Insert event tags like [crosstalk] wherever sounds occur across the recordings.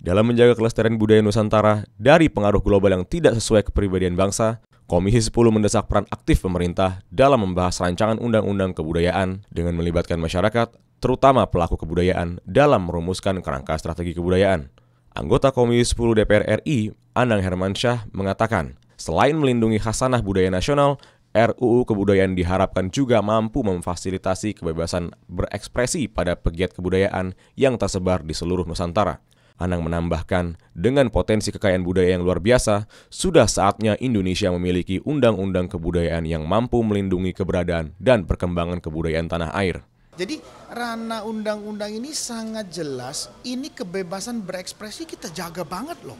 Dalam menjaga kelestarian budaya Nusantara dari pengaruh global yang tidak sesuai kepribadian bangsa, Komisi 10 mendesak peran aktif pemerintah dalam membahas rancangan undang-undang kebudayaan dengan melibatkan masyarakat, terutama pelaku kebudayaan, dalam merumuskan kerangka strategi kebudayaan. Anggota Komisi 10 DPR RI, Anang Hermansyah, mengatakan, selain melindungi khasanah budaya nasional, RUU kebudayaan diharapkan juga mampu memfasilitasi kebebasan berekspresi pada pegiat kebudayaan yang tersebar di seluruh Nusantara. Anang menambahkan, dengan potensi kekayaan budaya yang luar biasa, sudah saatnya Indonesia memiliki undang-undang kebudayaan yang mampu melindungi keberadaan dan perkembangan kebudayaan tanah air. Jadi ranah undang-undang ini sangat jelas, ini kebebasan berekspresi kita jaga banget loh.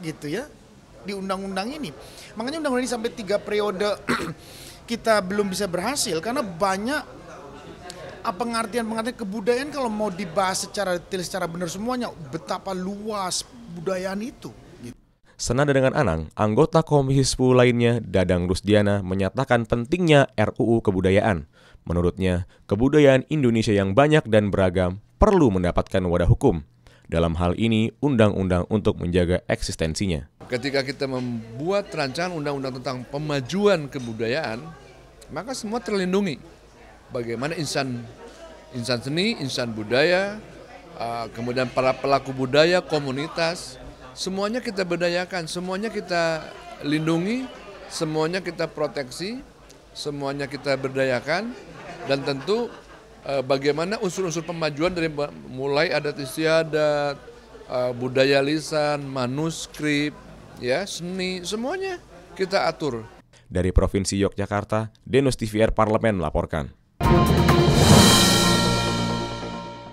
Gitu ya, di undang-undang ini. Makanya undang-undang ini sampai tiga periode [clears throat] kita belum bisa berhasil karena banyak pengertian-pengertian kebudayaan kalau mau dibahas secara detail, secara benar semuanya, betapa luas budayaan itu. Senada dengan Anang, anggota Komisi 10 lainnya, Dadang Rusdiana, menyatakan pentingnya RUU Kebudayaan. Menurutnya, kebudayaan Indonesia yang banyak dan beragam perlu mendapatkan wadah hukum. Dalam hal ini, undang-undang untuk menjaga eksistensinya. Ketika kita membuat rancangan undang-undang tentang pemajuan kebudayaan, maka semua terlindungi bagaimana insan insan seni, insan budaya, uh, kemudian para pelaku budaya, komunitas, semuanya kita berdayakan, semuanya kita lindungi, semuanya kita proteksi, semuanya kita berdayakan, dan tentu uh, bagaimana unsur-unsur pemajuan dari mulai adat istiadat, uh, budaya lisan, manuskrip, ya seni, semuanya kita atur. Dari Provinsi Yogyakarta, Denus TVR Parlemen melaporkan. you